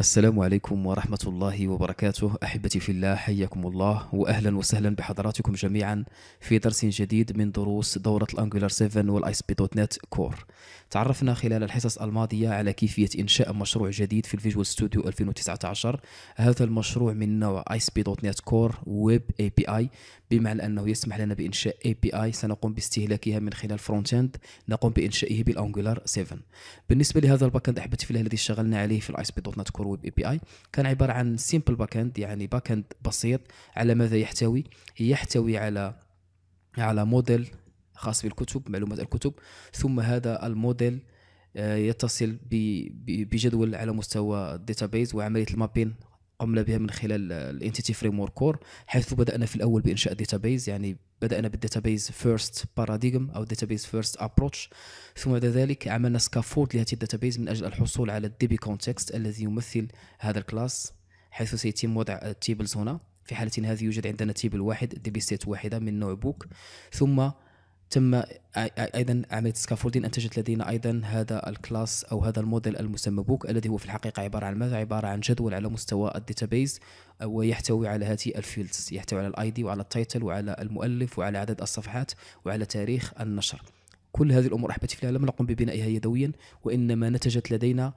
السلام عليكم ورحمة الله وبركاته أحبتي في الله حياكم الله وأهلا وسهلا بحضراتكم جميعا في درس جديد من دروس دورة الأنجولار 7 والآيس بي دوت نت كور تعرفنا خلال الحصص الماضية على كيفية إنشاء مشروع جديد في الفيجوال ستوديو 2019 هذا المشروع من نوع آيس بي دوت نت كور ويب اي بي اي بمعنى أنه يسمح لنا بإنشاء اي بي اي سنقوم باستهلاكها من خلال فرونت اند نقوم بإنشائه بالأنجولار 7 بالنسبة لهذا الباك اند أحبتي في الله الذي اشتغلنا عليه في الآيس بي دوت نت كور ويب اي بي اي كان عباره عن سيمبل باك اند يعني باك اند بسيط على ماذا يحتوي يحتوي على على موديل خاص بالكتب معلومات الكتب ثم هذا الموديل آه، يتصل بجدول على مستوى الداتابيز وعمليه المابين قمنا بها من خلال الانتيتي فريم ورك كور حيث بدانا في الاول بانشاء داتابيز يعني بدانا بالداتابيز فيرست باراديغم او داتابيز فيرست ابروتش ثم بعد ذلك عملنا سكافولد لهذه الداتابيز من اجل الحصول على بي كونتكست الذي يمثل هذا الكلاس حيث سيتم وضع التيبلز هنا في حالة هذه يوجد عندنا تيبل واحد بي ستيت واحدة من نوع بوك ثم تم ايضا عمليه سكافولدين انتجت لدينا ايضا هذا الكلاس او هذا الموديل المسمى بوك الذي هو في الحقيقه عباره عن ماذا؟ عباره عن جدول على مستوى الداتابيز ويحتوي على هذه الفيلدز يحتوي على الاي دي وعلى التايتل وعلى المؤلف وعلى عدد الصفحات وعلى تاريخ النشر كل هذه الامور احبتي في لم نقم ببنائها يدويا وانما نتجت لدينا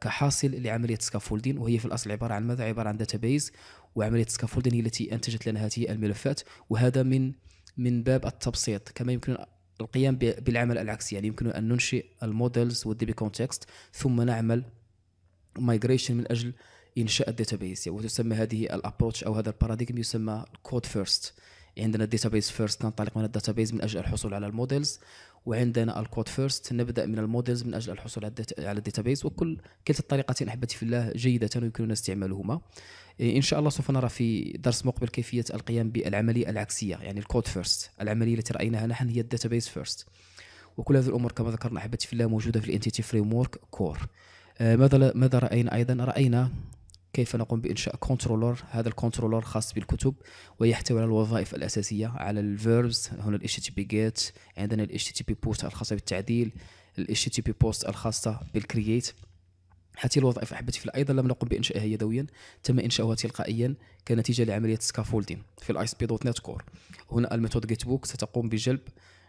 كحاصل لعمليه سكافولدين وهي في الاصل عباره عن ماذا؟ عباره عن داتابيز وعمليه سكافولدين هي التي انتجت لنا هذه الملفات وهذا من من باب التبسيط كما يمكن القيام بالعمل العكسي يعني يمكن ان ننشئ المودلز بي كونتكست ثم نعمل مايجريشن من اجل انشاء الداتابيس يعني وتسمى هذه الابروتش او هذا الباراديغم يسمى كود فيرست عندنا داتابيز فيرست ننطلق من الداتابيز من اجل الحصول على المودلز وعندنا الكود فيرست نبدا من المودلز من اجل الحصول على على الداتابيز وكل كلتا الطريقتين احبتي في الله جيده ويمكننا استعمالهما إيه، ان شاء الله سوف نرى في درس مقبل كيفيه القيام بالعمليه العكسيه يعني الكود فيرست العمليه التي رايناها نحن هي الداتابيز فيرست وكل هذه الامور كما ذكرنا احبتي في الله موجوده في الانتيتي فريم ورك كور ماذا ماذا راينا ايضا راينا كيف نقوم بانشاء كنترولر هذا الكنترولر خاص بالكتب ويحتوي على الوظائف الاساسيه على الفيربز هنا تي بي جيت عندنا تي بي بوست الخاصه بالتعديل تي بي بوست الخاصه بالكرييت هذه الوظائف احبتي في ايضا لم نقم بانشائها يدويا تم انشاؤها تلقائيا كنتيجه لعمليه سكافولدين في الاي اس دوت نت كور هنا الميثود جيت بوك ستقوم بجلب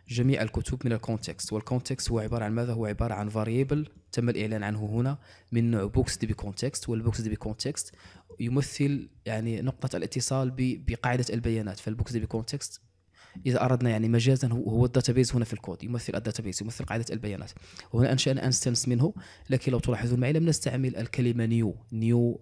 جميع الكتب من الكونتكست والكونتكست هو عبارة عن ماذا هو عبارة عن فاريبل تم الإعلان عنه هنا من نوع بوكس دي بي كونتكست والبوكس دي بي كونتكست يمثل يعني نقطة الاتصال بقاعدة البيانات فالبوكس دي بي كونتكست اذا اردنا يعني مجازا هو الداتابيز هنا في الكود يمثل الداتابيز يمثل قاعده البيانات وهنا انشانا انستنس منه لكن لو تلاحظون معي لم نستعمل الكلمه نيو نيو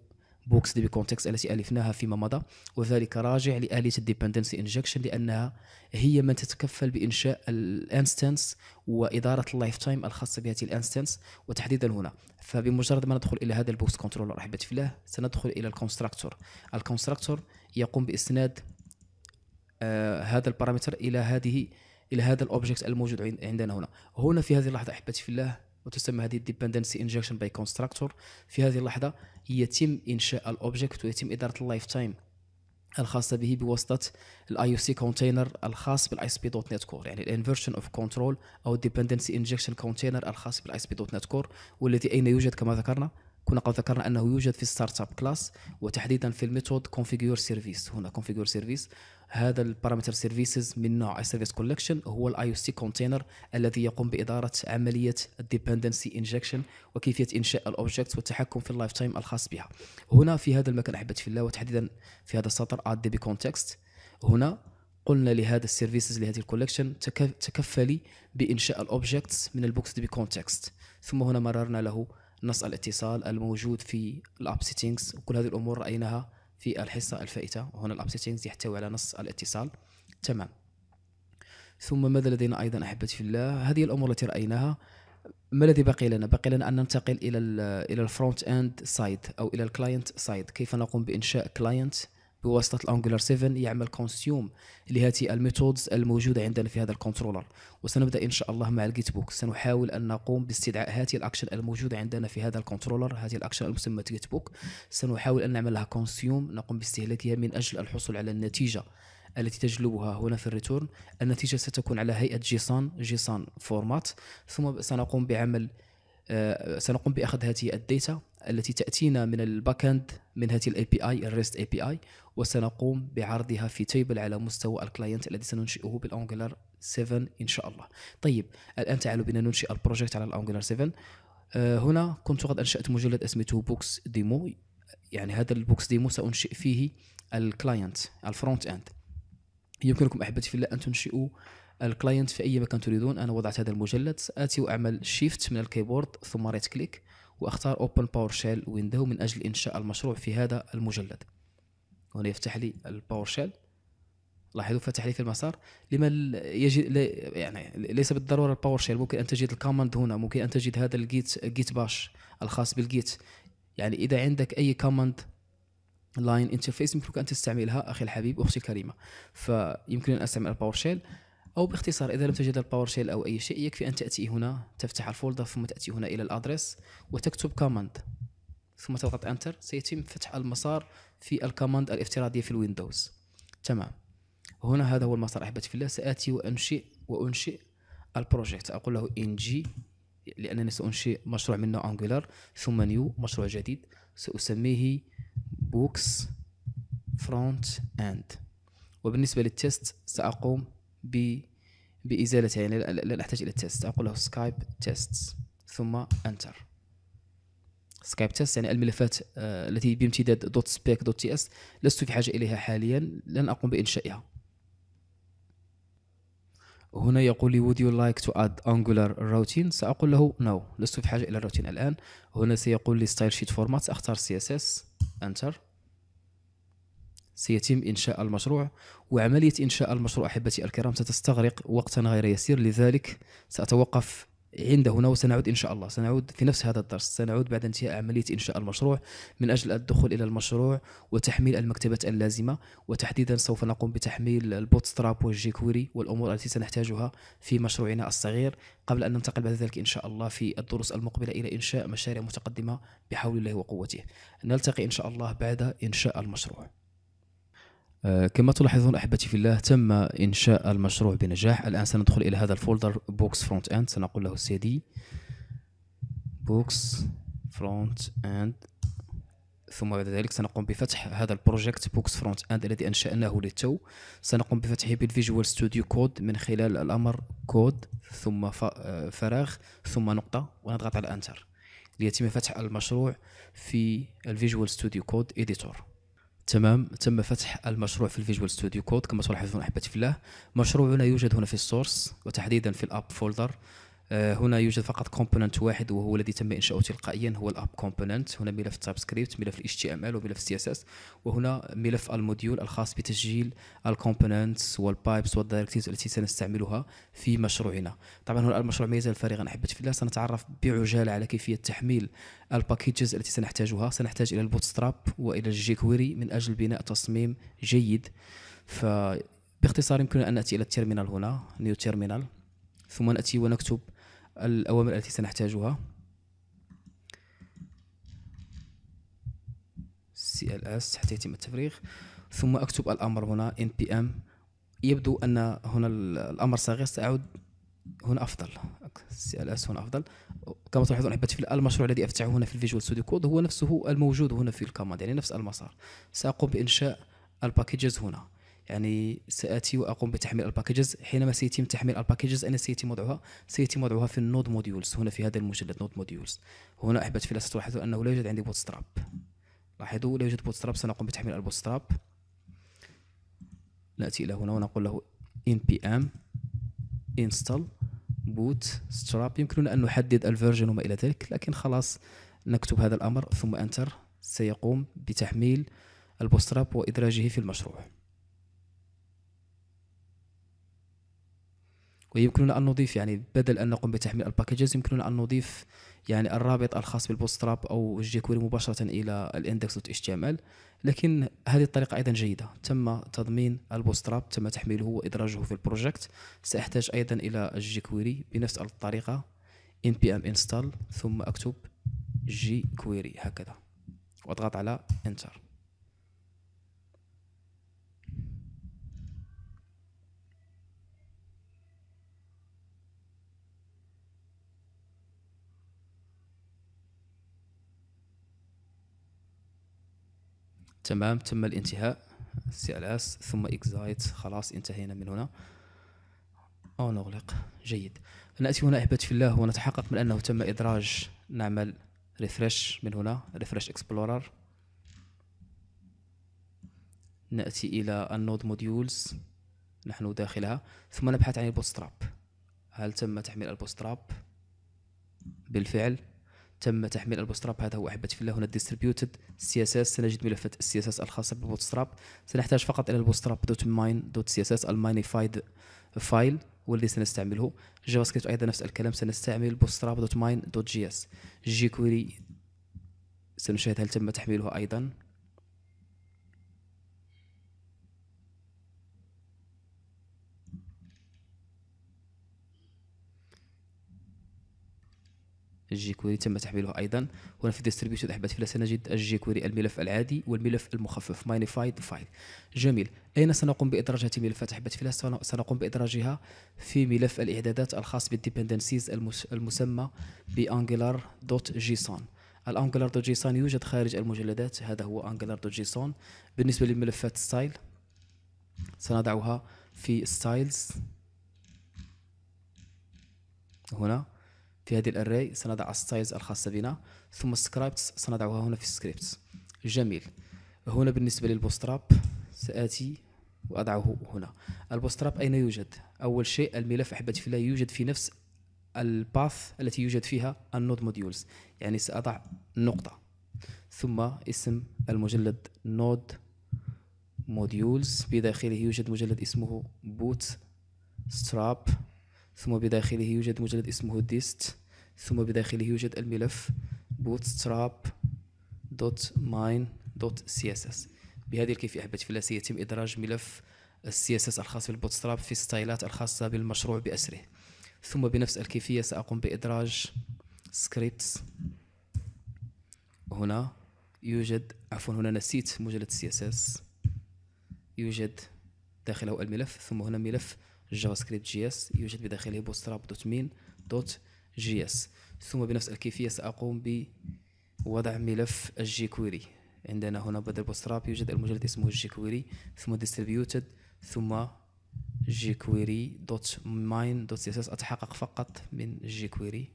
بوكس دي بي كونتكست التي ألفناها فيما مضى وذلك راجع لآلية الديبندنسي انجكشن لأنها هي من تتكفل بإنشاء الانستنس وإدارة اللايف تايم الخاصة بهذه الانستنس وتحديدا هنا فبمجرد ما ندخل إلى هذا البوكس كنترولر أحبتي في الله سندخل إلى الكونستراكتور الكونستراكتور يقوم بإسناد آه هذا البارامتر إلى هذه إلى هذا الأوبجيكت الموجود عندنا هنا هنا في هذه اللحظة أحبتي في الله وتسمى هذه الديبندنسي انجكشن باي كونستراكتور في هذه اللحظه يتم انشاء الاوبجكت ويتم اداره اللايف تايم الخاصه به بواسطه الاي يعني او سي كونتينر الخاص بالاي اس بي دوت نت كور يعني الانفرشن اوف كنترول او الديبندنسي انجكشن كونتينر الخاص بالاي اس بي دوت نت كور والذي اين يوجد كما ذكرنا كنا قد ذكرنا انه يوجد في ستارت اب كلاس وتحديدا في الميثود كونفيجور سيرفيس هنا كونفيجور سيرفيس هذا البارامتر سيرفيسز من نوع سيرفيس كولكشن هو الاي او سي كونتينر الذي يقوم باداره عمليه الديبندنسي انجكشن وكيفيه انشاء الاوبجكت والتحكم في اللايف تايم الخاص بها هنا في هذا المكان احبتي في الله وتحديدا في هذا السطر اد دي بي كونتكست هنا قلنا لهذا السيرفيسز لهذه الكولكشن تكفلي بانشاء الاوبجكتس من البوكس دي بي كونتكست ثم هنا مررنا له نص الاتصال الموجود في الاب سيتنجز وكل هذه الامور رايناها في الحصه الفائته وهنا الاب سيتنجز يحتوي على نص الاتصال تمام ثم ماذا لدينا ايضا احبتي في الله هذه الامور التي رايناها ما الذي بقي لنا بقي لنا ان ننتقل الى الى الفرونت اند سايد او الى الكلاينت سايد كيف نقوم بانشاء كلاينت بواسطه الانجولار 7 يعمل كونسيوم لهذه الميثودز الموجوده عندنا في هذا الكنترولر وسنبدا ان شاء الله مع الجيت بوك سنحاول ان نقوم باستدعاء هذه الاكشن الموجوده عندنا في هذا الكنترولر هذه الاكشن المسمى جيت بوك سنحاول ان نعملها كونسيوم نقوم باستهلاكها من اجل الحصول على النتيجه التي تجلبها هنا في الريتورن النتيجه ستكون على هيئه جيسان جيسان فورمات ثم سنقوم بعمل آه، سنقوم باخذ هذه الداتا التي تاتينا من الباك اند من هذه الاي بي اي الريست اي بي اي وسنقوم بعرضها في تيبل على مستوى الكلاينت الذي سننشئه بالانجلر 7 ان شاء الله طيب الان تعالوا بنا ننشئ البروجكت على الانجلر آه، 7 هنا كنت قد انشات مجلد اسمته بوكس ديمو يعني هذا البوكس ديمو سانشئ فيه الكلاينت الفرونت اند يمكنكم احبتي في الله ان تنشئوا الكلاينت في اي مكان تريدون انا وضعت هذا المجلد ساتي واعمل شيفت من الكيبورد ثم رايت كليك واختار اوبن باور شيل ويندو من اجل انشاء المشروع في هذا المجلد هنا يفتح لي الباور شيل لاحظوا فتح لي في المسار لما يجد يعني ليس بالضروره الباور شيل ممكن ان تجد الكوماند هنا ممكن ان تجد هذا الجيت جيت باش الخاص بالجيت يعني اذا عندك اي كوماند لاين انترفيس يمكنك ان تستعملها اخي الحبيب اختي الكريمه فيمكن ان استعمل الباور شيل او باختصار اذا لم تجد الباور شيل او اي شيء يكفي ان تاتي هنا تفتح الفولدر ثم تاتي هنا الى الادرس وتكتب كوماند ثم تضغط انتر سيتم فتح المسار في الكوماند الافتراضية في الويندوز تمام هنا هذا هو المسار احبتي في الله ساتي وانشئ وانشئ البروجيكت اقول له ان جي لانني سانشئ مشروع من نوع انجولار ثم نيو مشروع جديد ساسميه بوكس فرونت اند وبالنسبه للتست ساقوم ب بازالته يعني لا احتاج الى التست اقول له سكايب تيست ثم انتر سكايب تيست يعني الملفات آه، التي بامتداد دوت سبيك دوت تي اس لست في حاجة إليها حاليا لن أقوم بإنشائها هنا يقول لي would you like to add angular routine سأقول له no لست في حاجة إلى الروتين الآن هنا سيقول لي style sheet format أختار سي اس اس انتر سيتم إنشاء المشروع وعملية إنشاء المشروع أحبتي الكرام ستستغرق وقتا غير يسير لذلك سأتوقف عند هنا وسنعود إن شاء الله سنعود في نفس هذا الدرس سنعود بعد انتهاء عملية إنشاء المشروع من أجل الدخول إلى المشروع وتحميل المكتبات اللازمة وتحديدا سوف نقوم بتحميل البوتستراب والجيكوري والأمور التي سنحتاجها في مشروعنا الصغير قبل أن ننتقل بعد ذلك إن شاء الله في الدروس المقبلة إلى إنشاء مشاريع متقدمة بحول الله وقوته نلتقي إن شاء الله بعد إنشاء المشروع آه، كما تلاحظون احبتي في الله تم انشاء المشروع بنجاح الان سندخل الى هذا الفولدر بوكس فرونت اند سنقول له cd بوكس فرونت اند ثم بعد ذلك سنقوم بفتح هذا البروجكت بوكس فرونت اند الذي انشاناه للتو سنقوم بفتحه بالفيجوال ستوديو كود من خلال الامر كود ثم آه، فراغ ثم نقطه ونضغط على انتر ليتم فتح المشروع في الفيجوال ستوديو كود اديتور تمام تم فتح المشروع في الفيجوال ستوديو كود كما تلاحظون احبتي في الله مشروعنا يوجد هنا في السورس وتحديدا في الاب فولدر آه، هنا يوجد فقط كومبوننت واحد وهو الذي تم انشاؤه تلقائيا هو الاب كومبوننت هنا ملف تايب سكريبت ملف الاتش تي ام ال وملف السي اس اس وهنا ملف الموديول الخاص بتسجيل الكومبوننتس والبايبس والدايركتيفز التي سنستعملها في مشروعنا طبعا هنا المشروع ما يزال فارغا احبتي في الله سنتعرف بعجاله على كيفيه تحميل الباكيجز التي سنحتاجها سنحتاج الى البوتستراب والى الجي كويري من اجل بناء تصميم جيد ف باختصار يمكننا ان ناتي الى التيرمينال هنا نيو تيرمينال ثم ناتي ونكتب الأوامر التي سنحتاجها CLS حتى يتم التفريغ ثم أكتب الأمر هنا npm يبدو أن هنا الأمر صغير سأعود هنا أفضل CLS هنا أفضل كما تلاحظون أحبتي في المشروع الذي أفتحه هنا في الفيجوال ستوديو كود هو نفسه الموجود هنا في الكماند يعني نفس المسار سأقوم بإنشاء الباكيجز هنا يعني سآتي وأقوم بتحميل الباكجز حينما سيتم تحميل الباكجز اين سيتم وضعها سيتم وضعها في النود موديولز هنا في هذا المجلد نود موديولز هنا احبت في ستلاحظون أنه لا يوجد عندي بوتستراب لاحظوا لا يوجد بوتستراب سنقوم بتحميل البوتستراب نأتي إلى هنا ونقول له npm install bootstrap يمكننا أن نحدد الفيرجن وما إلى ذلك لكن خلاص نكتب هذا الأمر ثم أنتر سيقوم بتحميل البوتستراب وإدراجه في المشروع ويمكننا أن نضيف يعني بدل أن نقوم بتحميل الباكجز يمكننا أن نضيف يعني الرابط الخاص بالبوستراب أو الجيكويري مباشرة إلى الإندكس دوت اتش لكن هذه الطريقة أيضا جيدة تم تضمين البوستراب تم تحميله وإدراجه في البروجكت سأحتاج أيضا إلى الجيكويري بنفس الطريقة npm install ثم أكتب جي كويري هكذا وأضغط على انتر تمام تم الانتهاء سي ال اس ثم اكزايت خلاص انتهينا من هنا او نغلق جيد ناتي هنا احبتي في الله ونتحقق من انه تم ادراج نعمل ريفرش من هنا ريفرش اكسبلورر ناتي الى النود موديولز نحن داخلها ثم نبحث عن البوتستراب هل تم تحميل البوتستراب بالفعل تم تحميل البوتستراب هذا هو احبتي في الله هنا ديستريبيوتد سي اس اس سنجد ملفات السي اس اس الخاصه بالبوتستراب سنحتاج فقط الى البوتستراب دوت ماين دوت سي اس اس الماينيفايد فايل واللي سنستعمله جافا سكريبت ايضا نفس الكلام سنستعمل bootstrap.mine.js جي كويري سنشاهد هل تم تحميلها ايضا الجي كويري تم تحميله ايضا هنا في ديستريبيوتد احبتي فلا سنجد الجي كويري الملف العادي والملف المخفف ماينيفايد فايل جميل اين سنقوم بادراج هذه الملفات احبتي فلا سنقوم بادراجها في ملف الاعدادات الخاص بالديبندنسيز المسمى بانجلار دوت جيسون الانجلار دوت جيسون يوجد خارج المجلدات هذا هو انجلار دوت جيسون بالنسبه لملفات ستايل سنضعها في ستايلز هنا في هذه الأري سنضع السايز الخاصة بنا ثم السكريبتس سنضعها هنا في السكريبت جميل هنا بالنسبة للبوستراب سآتي وأضعه هنا البوستراب أين يوجد؟ أول شيء الملف أحبتي في الله يوجد في نفس الباث التي يوجد فيها النود موديولز يعني سأضع نقطة ثم اسم المجلد نود موديولز بداخله يوجد مجلد اسمه بوت ستراب ثم بداخله يوجد مجلد اسمه ديست ثم بداخله يوجد الملف bootstrap.mine.css بهذه الكيفية أحبتي في سيتم يتم إدراج ملف السي اس اس الخاص بالبوتستراب في ستايلات الخاصة بالمشروع بأسره ثم بنفس الكيفية سأقوم بإدراج سكريبتس هنا يوجد عفوا هنا نسيت مجلد السي اس اس يوجد داخله الملف ثم هنا ملف جافا سكريبت جي اس يوجد بداخله بوستراب دوت مين دوت جي اس ثم بنفس الكيفية سأقوم بوضع ملف الجي كويري عندنا هنا بدل بوستراب يوجد المجلد اسمه جي كويري ثم ديستريبيوتد ثم جي كويري دوت ماين دوت سي اس اس أتحقق فقط من جي كويري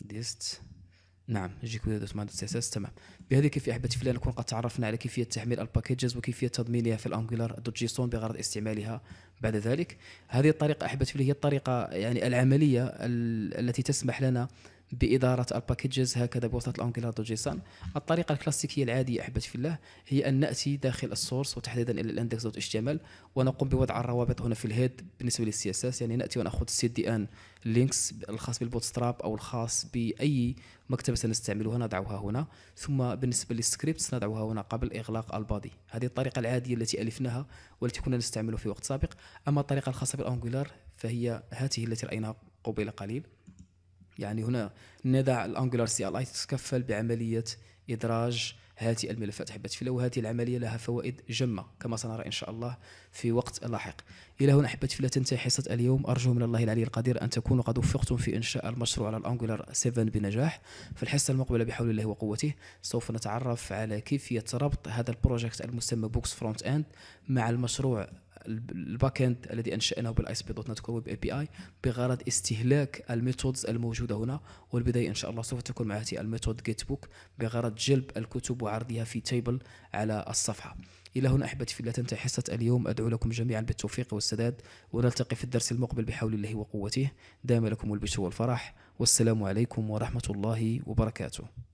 ديست نعم جي جيكودا دوت ماين دوت اس اس تمام بهذه الكيفيه احبتي في نكون قد تعرفنا على كيفيه تحميل الباكيجز وكيفيه تضمينها في الانجولار دوت جيسون بغرض استعمالها بعد ذلك هذه الطريقه احبتي هي الطريقه يعني العمليه التي تسمح لنا باداره الباكجز هكذا بواسطه الانجلار دوت جيسون الطريقه الكلاسيكيه العاديه احبت في الله هي ان ناتي داخل السورس وتحديدا الى الاندكس دوت اتش ونقوم بوضع الروابط هنا في الهيد بالنسبه للسي اس اس يعني ناتي وناخذ السي دي ان لينكس الخاص بالبوتستراب او الخاص باي مكتبه سنستعملها نضعها هنا ثم بالنسبه للسكريبتس نضعها هنا قبل اغلاق البادي هذه الطريقه العاديه التي الفناها والتي كنا نستعملها في وقت سابق اما الطريقه الخاصه بالانجولار فهي هذه التي رايناها قبيل قليل يعني هنا ندع الانجولار سي ال اي تتكفل بعمليه ادراج هذه الملفات احبتي في وهذه العمليه لها فوائد جمه كما سنرى ان شاء الله في وقت لاحق الى هنا احبتي في تنتهي حصه اليوم ارجو من الله العلي القدير ان تكونوا قد وفقتم في انشاء المشروع على الانجولار 7 بنجاح في الحصه المقبله بحول الله وقوته سوف نتعرف على كيفيه ربط هذا البروجكت المسمى بوكس فرونت اند مع المشروع الباك اند الذي انشاناه بالايس بي دوت نت كور ويب اي بي اي بغرض استهلاك الميثودز الموجوده هنا والبدايه ان شاء الله سوف تكون مع هذه الميثود جيت بوك بغرض جلب الكتب وعرضها في تيبل على الصفحه الى هنا احبتي في لا تنتهي حصه اليوم ادعو لكم جميعا بالتوفيق والسداد ونلتقي في الدرس المقبل بحول الله وقوته دام لكم البشر والفرح والسلام عليكم ورحمه الله وبركاته